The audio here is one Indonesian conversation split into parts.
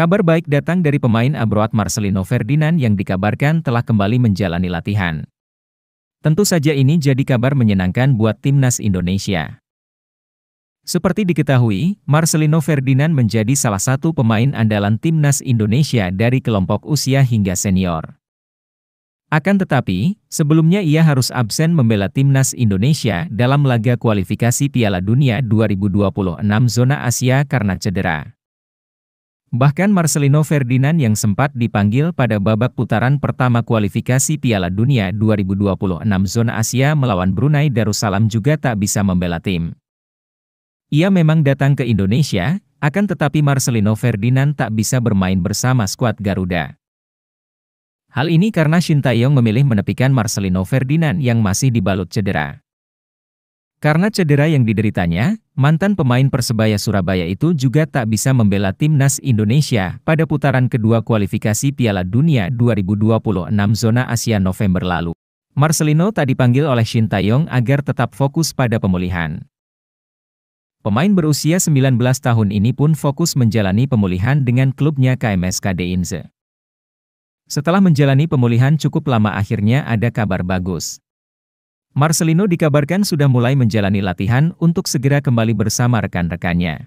Kabar baik datang dari pemain abroad Marcelino Ferdinand yang dikabarkan telah kembali menjalani latihan. Tentu saja ini jadi kabar menyenangkan buat timnas Indonesia. Seperti diketahui, Marcelino Ferdinand menjadi salah satu pemain andalan timnas Indonesia dari kelompok usia hingga senior. Akan tetapi, sebelumnya ia harus absen membela timnas Indonesia dalam laga kualifikasi Piala Dunia 2026 zona Asia karena cedera. Bahkan Marcelino Ferdinand yang sempat dipanggil pada babak putaran pertama kualifikasi Piala Dunia 2026 zona Asia melawan Brunei Darussalam juga tak bisa membela tim. Ia memang datang ke Indonesia, akan tetapi Marcelino Ferdinand tak bisa bermain bersama skuad Garuda. Hal ini karena Shin Taeyong memilih menepikan Marcelino Ferdinand yang masih dibalut cedera. Karena cedera yang dideritanya, mantan pemain Persebaya Surabaya itu juga tak bisa membela timnas Indonesia pada putaran kedua kualifikasi Piala Dunia 2026 zona Asia November lalu. Marcelino tak dipanggil oleh Shin Taeyong agar tetap fokus pada pemulihan. Pemain berusia 19 tahun ini pun fokus menjalani pemulihan dengan klubnya KMSK Inze. Setelah menjalani pemulihan cukup lama akhirnya ada kabar bagus. Marcelino dikabarkan sudah mulai menjalani latihan untuk segera kembali bersama rekan-rekannya.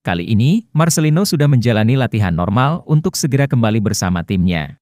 Kali ini, Marcelino sudah menjalani latihan normal untuk segera kembali bersama timnya.